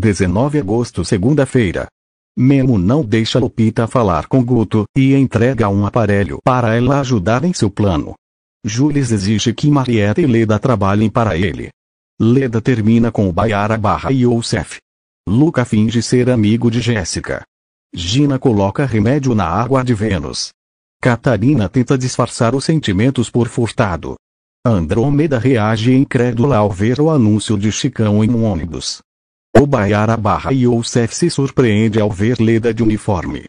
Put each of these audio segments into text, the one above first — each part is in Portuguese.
19 de agosto segunda-feira. Memo não deixa Lupita falar com Guto, e entrega um aparelho para ela ajudar em seu plano. Jules exige que Marieta e Leda trabalhem para ele. Leda termina com o Baiara barra Youssef. Luca finge ser amigo de Jéssica. Gina coloca remédio na água de Vênus. Catarina tenta disfarçar os sentimentos por furtado. Andromeda reage incrédula ao ver o anúncio de Chicão em um ônibus. O Baiara barra Youssef se surpreende ao ver Leda de uniforme.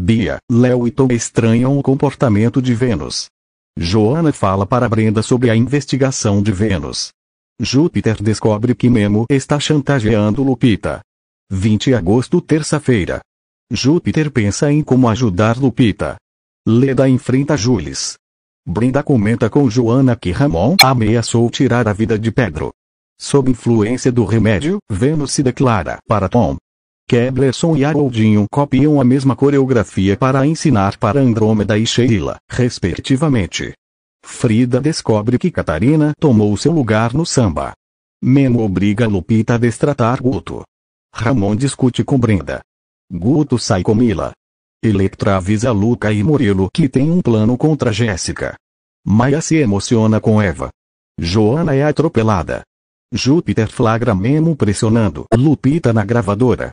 Bia, Léo e Tom estranham o comportamento de Vênus. Joana fala para Brenda sobre a investigação de Vênus. Júpiter descobre que Memo está chantageando Lupita. 20 de agosto, terça-feira. Júpiter pensa em como ajudar Lupita. Leda enfrenta Jules. Brenda comenta com Joana que Ramon ameaçou tirar a vida de Pedro. Sob influência do remédio, Vênus se declara para Tom. Keblerson e Haroldinho copiam a mesma coreografia para ensinar para Andrômeda e Sheila, respectivamente. Frida descobre que Catarina tomou seu lugar no samba. Memo obriga Lupita a destratar Guto. Ramon discute com Brenda. Guto sai com Mila. Electra avisa Luca e Murilo que tem um plano contra Jéssica. Maia se emociona com Eva. Joana é atropelada. Júpiter flagra Memo pressionando Lupita na gravadora.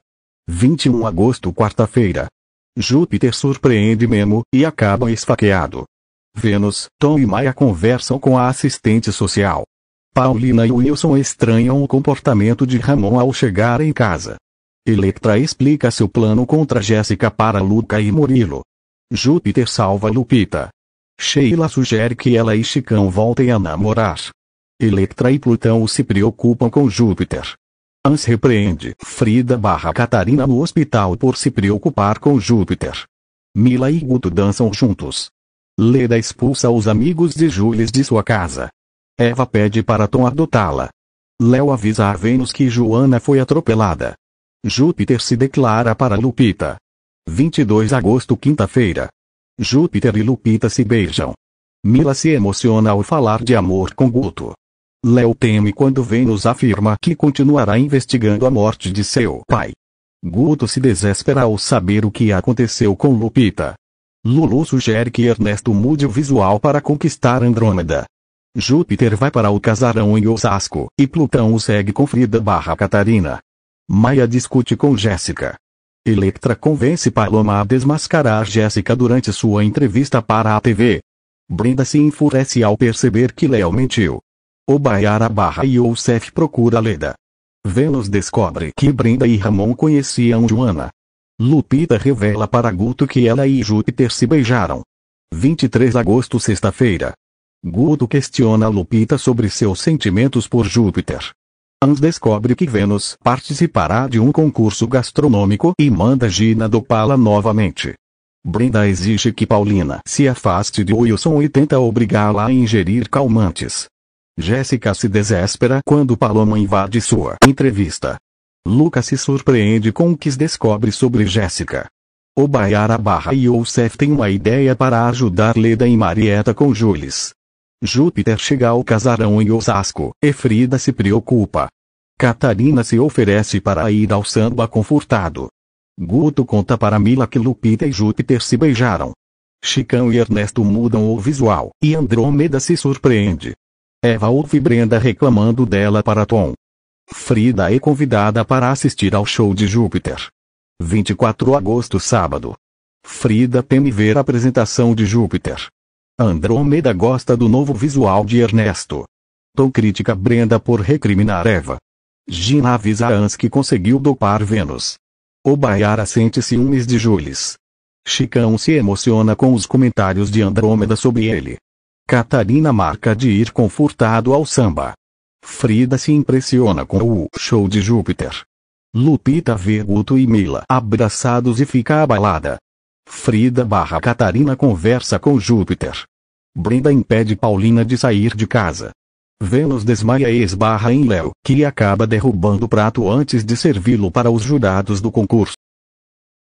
21 agosto quarta-feira. Júpiter surpreende Memo, e acaba esfaqueado. Vênus, Tom e Maia conversam com a assistente social. Paulina e Wilson estranham o comportamento de Ramon ao chegar em casa. Electra explica seu plano contra Jéssica para Luca e Murilo. Júpiter salva Lupita. Sheila sugere que ela e Chicão voltem a namorar. Electra e Plutão se preocupam com Júpiter. Hans repreende Frida barra Catarina no hospital por se preocupar com Júpiter. Mila e Guto dançam juntos. Leda expulsa os amigos de Jules de sua casa. Eva pede para Tom adotá-la. Léo avisa a Vênus que Joana foi atropelada. Júpiter se declara para Lupita. 22 de agosto, quinta-feira. Júpiter e Lupita se beijam. Mila se emociona ao falar de amor com Guto. Léo teme quando Vênus afirma que continuará investigando a morte de seu pai. Guto se desespera ao saber o que aconteceu com Lupita. Lulu sugere que Ernesto mude o visual para conquistar Andrômeda. Júpiter vai para o casarão em Osasco, e Plutão o segue com Frida barra Catarina. Maia discute com Jéssica. Electra convence Paloma a desmascarar Jéssica durante sua entrevista para a TV. Brenda se enfurece ao perceber que Léo mentiu. O Baiara barra e Youssef procura Leda. Vênus descobre que Brenda e Ramon conheciam Joana. Lupita revela para Guto que ela e Júpiter se beijaram. 23 de agosto sexta-feira. Guto questiona Lupita sobre seus sentimentos por Júpiter. Hans descobre que Vênus participará de um concurso gastronômico e manda Gina dopá-la novamente. Brenda exige que Paulina se afaste de Wilson e tenta obrigá-la a ingerir calmantes. Jéssica se desespera quando Paloma invade sua entrevista. Lucas se surpreende com o que descobre sobre Jéssica. O Baiara Barra e o Seth têm uma ideia para ajudar Leda e Marieta com Jules. Júpiter chega ao casarão em Osasco, e Frida se preocupa. Catarina se oferece para ir ao samba confortado. Guto conta para Mila que Lupita e Júpiter se beijaram. Chicão e Ernesto mudam o visual, e Andrômeda se surpreende. Eva ouve Brenda reclamando dela para Tom. Frida é convidada para assistir ao show de Júpiter. 24 de agosto sábado. Frida teme ver a apresentação de Júpiter. Andrômeda gosta do novo visual de Ernesto. Tom critica Brenda por recriminar Eva. Gina avisa a Ans que conseguiu dopar Vênus. O Baiara sente ciúmes de Jules. Chicão se emociona com os comentários de Andrômeda sobre ele. Catarina marca de ir confortado ao samba. Frida se impressiona com o show de Júpiter. Lupita vê Guto e Mila abraçados e fica abalada. Frida barra Catarina conversa com Júpiter. Brenda impede Paulina de sair de casa. Vênus desmaia e esbarra em Léo, que acaba derrubando o prato antes de servi-lo para os jurados do concurso.